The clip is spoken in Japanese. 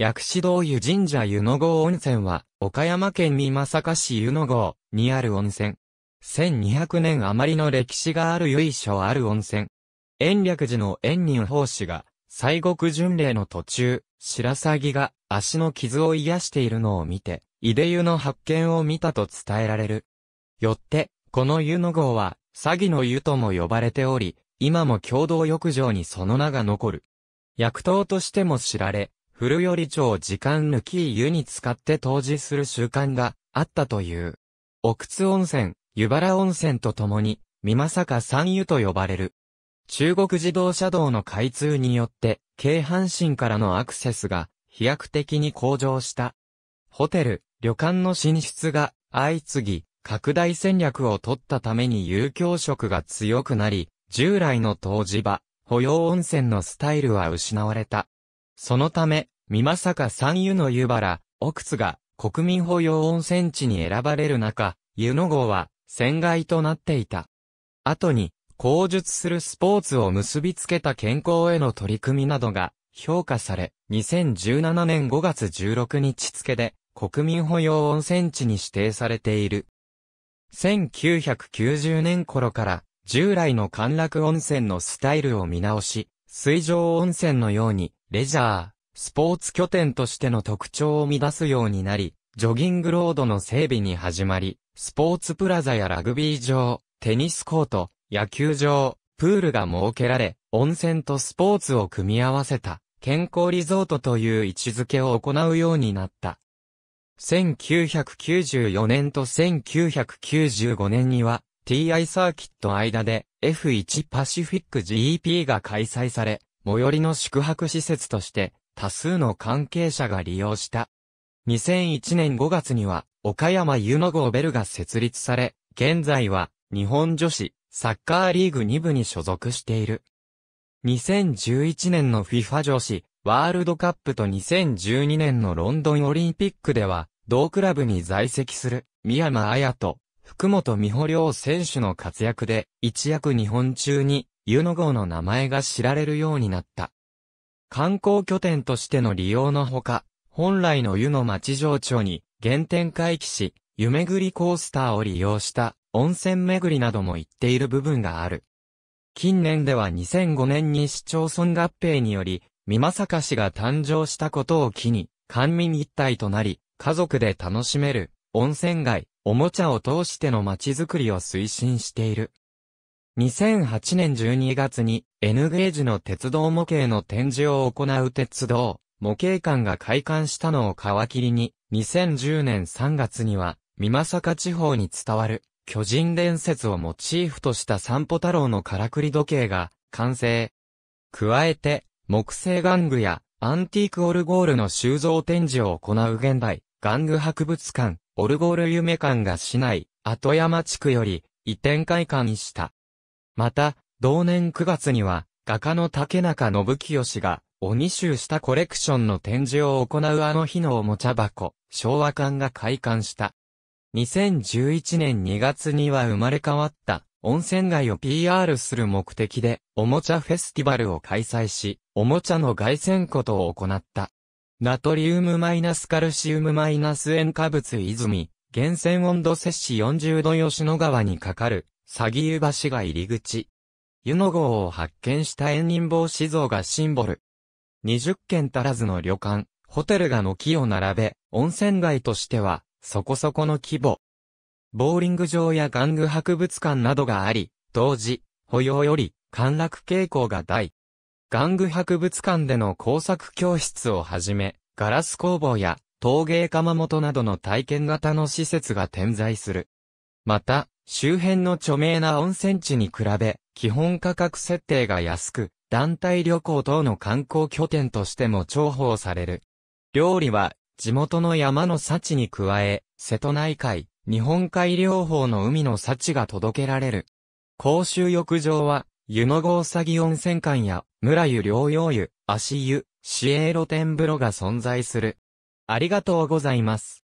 薬師堂湯神社湯の郷温泉は、岡山県三正市湯の郷にある温泉。1200年余りの歴史がある由緒ある温泉。延暦寺の延仁法師が、西国巡礼の途中、白鷺が足の傷を癒しているのを見て、井出湯の発見を見たと伝えられる。よって、この湯の郷は、詐欺の湯とも呼ばれており、今も共同浴場にその名が残る。薬湯としても知られ、古より町時間抜き湯に使って湯治する習慣があったという。奥津温泉、湯原温泉とともに、さか三湯と呼ばれる。中国自動車道の開通によって、京阪神からのアクセスが飛躍的に向上した。ホテル、旅館の進出が相次ぎ、拡大戦略を取ったために遊興色が強くなり、従来の湯治場、保養温泉のスタイルは失われた。そのため、美か三湯の湯原、奥津が国民保養温泉地に選ばれる中、湯の号は船外となっていた。後に、口述するスポーツを結びつけた健康への取り組みなどが評価され、2017年5月16日付で国民保養温泉地に指定されている。1990年頃から従来の歓楽温泉のスタイルを見直し、水上温泉のようにレジャー、スポーツ拠点としての特徴を乱すようになり、ジョギングロードの整備に始まり、スポーツプラザやラグビー場、テニスコート、野球場、プールが設けられ、温泉とスポーツを組み合わせた、健康リゾートという位置づけを行うようになった。1994年と1995年には TI サーキット間で F1 パシフィック GP が開催され、最寄りの宿泊施設として多数の関係者が利用した。2001年5月には岡山湯の号ベルが設立され、現在は日本女子サッカーリーグ2部に所属している。2011年の FIFA 女子ワールドカップと2012年のロンドンオリンピックでは、同クラブに在籍する宮間彩と福本美穂両選手の活躍で一躍日本中に湯野号の名前が知られるようになった。観光拠点としての利用のほか、本来の湯の町情緒に原点回帰し、湯巡りコースターを利用した温泉巡りなども行っている部分がある。近年では2005年に市町村合併により、美作市が誕生したことを機に、官民一体となり、家族で楽しめる温泉街、おもちゃを通しての街づくりを推進している。2008年12月に N ゲージの鉄道模型の展示を行う鉄道模型館が開館したのを皮切りに2010年3月には美作地方に伝わる巨人伝説をモチーフとした散歩太郎のからくり時計が完成。加えて木製玩具やアンティークオルゴールの収蔵展示を行う現代玩具博物館オルゴール夢館が市内後山地区より移転開館にした。また、同年9月には、画家の竹中信清が、鬼集したコレクションの展示を行うあの日のおもちゃ箱、昭和館が開館した。2011年2月には生まれ変わった、温泉街を PR する目的で、おもちゃフェスティバルを開催し、おもちゃの外線ことを行った。ナトリウムマイナスカルシウムマイナス塩化物泉、源泉温度摂氏40度吉野川にかかる、詐欺湯橋が入り口。湯の号を発見した縁人坊志像がシンボル。20軒足らずの旅館、ホテルが軒を並べ、温泉街としては、そこそこの規模。ボーリング場や玩具博物館などがあり、当時、保養より、陥落傾向が大。玩具博物館での工作教室をはじめ、ガラス工房や、陶芸窯元などの体験型の施設が点在する。また、周辺の著名な温泉地に比べ、基本価格設定が安く、団体旅行等の観光拠点としても重宝される。料理は、地元の山の幸に加え、瀬戸内海、日本海両方の海の幸が届けられる。公衆浴場は、湯の郷欺温泉館や、村湯療養湯、足湯、市営露天風呂が存在する。ありがとうございます。